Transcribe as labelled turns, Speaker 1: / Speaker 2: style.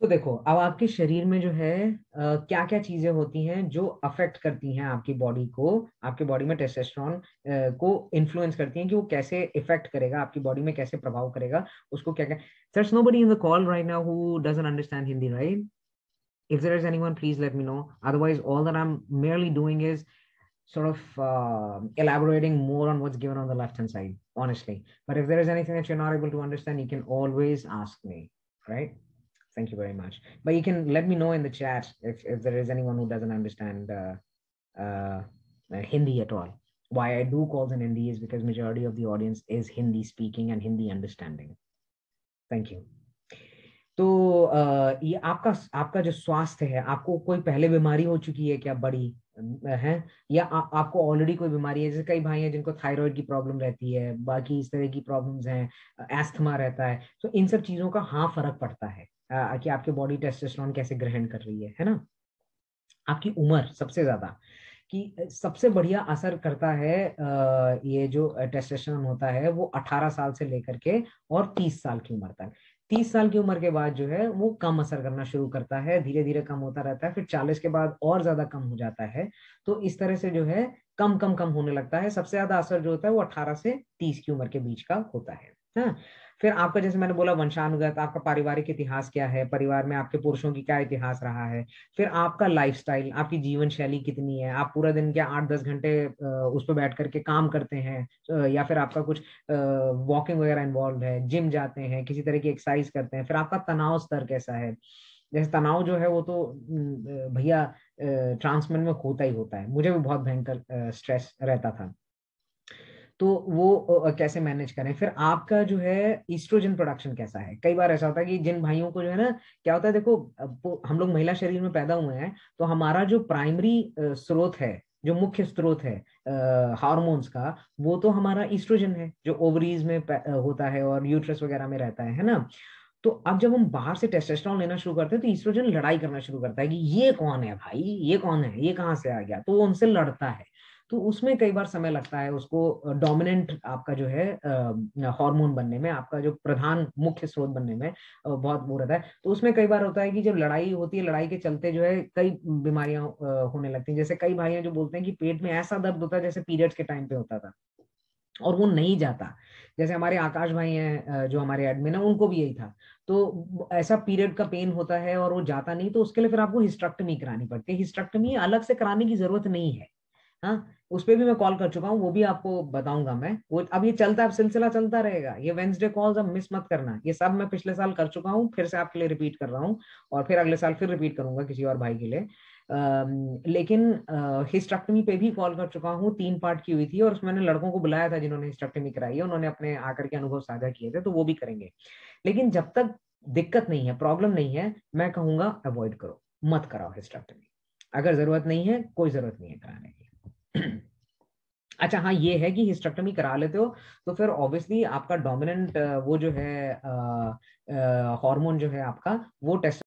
Speaker 1: तो देखो अब आपके शरीर में जो है क्या क्या चीजें होती हैं जो अफेक्ट करती हैं आपकी बॉडी को आपके बॉडी में टेस्टेस्ट्रॉन को इन्फ्लुएंस करती हैं कि वो कैसे इफेक्ट करेगा आपकी बॉडी में कैसे प्रभाव करेगा उसको क्या क्या sir nobody in the call right now who Hindi right if there is anyone please let me know otherwise all that I'm merely doing is sort of uh, elaborating more on what's given on the left hand side honestly but if there is anything that you're not able to understand you can always ask me right Thank you very much. But you can let me know in the chat if, if there is anyone who doesn't understand uh, uh, Hindi at all. Why I do calls in Hindi is because majority of the audience is Hindi speaking and Hindi understanding. Thank you. तो ये आपका आपका जो स्वास्थ्य है आपको कोई पहले बीमारी हो चुकी है क्या बड़ी है या आ, आपको ऑलरेडी कोई बीमारी है जैसे कई भाई हैं जिनको थायराइड की प्रॉब्लम रहती है बाकी इस तरह की प्रॉब्लम्स हैं एस्थमा रहता है तो इन सब चीज़ों का हाँ फर्क पड़ता है कि आपके बॉडी टेस्टोस्टेरोन कैसे ग्रहण कर रही है है ना आपकी उम्र सबसे ज्यादा कि सबसे बढ़िया असर करता है ये जो टेस्टोस्टेरोन होता है वो 18 साल से लेकर के और 30 साल की उम्र तक 30 साल की उम्र के बाद जो है वो कम असर करना शुरू करता है धीरे धीरे कम होता रहता है फिर 40 के बाद और ज्यादा कम हो जाता है तो इस तरह से जो है कम कम कम होने लगता है सबसे ज्यादा असर जो होता है वो अठारह से तीस की उम्र के बीच का होता है हाँ फिर आपका जैसे मैंने बोला वंशानुगत आपका पारिवारिक इतिहास क्या है परिवार में आपके पुरुषों की क्या इतिहास रहा है फिर आपका लाइफस्टाइल आपकी जीवन शैली कितनी है आप पूरा दिन क्या आठ दस घंटे उस पर बैठ करके काम करते हैं या फिर आपका कुछ वॉकिंग वगैरह इन्वॉल्व है जिम जाते हैं किसी तरह की एक्सरसाइज करते हैं फिर आपका तनाव स्तर कैसा है जैसे तनाव जो है वो तो भैया ट्रांसमेंट में होता ही होता है मुझे भी बहुत भयंकर स्ट्रेस रहता था तो वो कैसे मैनेज करें फिर आपका जो है ईस्ट्रोजन प्रोडक्शन कैसा है कई बार ऐसा होता है कि जिन भाइयों को जो है ना क्या होता है देखो हम लोग महिला शरीर में पैदा हुए हैं तो हमारा जो प्राइमरी स्रोत है जो मुख्य स्रोत है हार्मोन्स का वो तो हमारा ईस्ट्रोजन है जो ओवरीज में होता है और यूट्रस वगैरह में रहता है है ना तो अब जब हम बाहर से टेस्टेस्ट्रॉन लेना शुरू करते हैं तो ईस्ट्रोजन लड़ाई करना शुरू करता है कि ये कौन है भाई ये कौन है ये कहाँ से आ गया तो वो उनसे लड़ता है तो उसमें कई बार समय लगता है उसको डोमिनेंट आपका जो है हार्मोन बनने में आपका जो प्रधान मुख्य स्रोत बनने में बहुत वो रहता है तो उसमें कई बार होता है कि जब लड़ाई होती है लड़ाई के चलते जो है कई बीमारियां होने लगती हैं जैसे कई भाइयां जो बोलते हैं कि पेट में ऐसा दर्द होता है जैसे पीरियड्स के टाइम पे होता था और वो नहीं जाता जैसे हमारे आकाश भाई हैं जो हमारे एडमिन है उनको भी यही था तो ऐसा पीरियड का पेन होता है और वो जाता नहीं तो उसके लिए फिर आपको हिस्ट्रक्टमी करानी पड़ती है हिस्ट्रक्टमी अलग से कराने की जरूरत नहीं है हाँ उस पर भी मैं कॉल कर चुका हूँ वो भी आपको बताऊंगा मैं वो अब ये चलता अब सिलसिला चलता रहेगा ये वेंसडे कॉल्स अब मिस मत करना ये सब मैं पिछले साल कर चुका हूँ फिर से आपके लिए रिपीट कर रहा हूँ और फिर अगले साल फिर रिपीट करूंगा किसी और भाई के लिए आ, लेकिन हिस्ट्रक्टमी पे भी कॉल कर चुका हूँ तीन पार्ट की हुई थी और उसमें मैंने लड़कों को बुलाया था जिन्होंने हिस्ट्रक्टमी कराई है उन्होंने अपने आकर के अनुभव साझा किए थे तो वो भी करेंगे लेकिन जब तक दिक्कत नहीं है प्रॉब्लम नहीं है मैं कहूंगा अवॉइड करो मत कराओ हिस्ट्रक्टमी अगर जरूरत नहीं है कोई जरूरत नहीं है कराने अच्छा हाँ ये है कि हिस्टेक्टमी करा लेते हो तो फिर ऑब्वियसली आपका डोमिनेंट वो जो है हार्मोन जो है आपका वो टेस्ट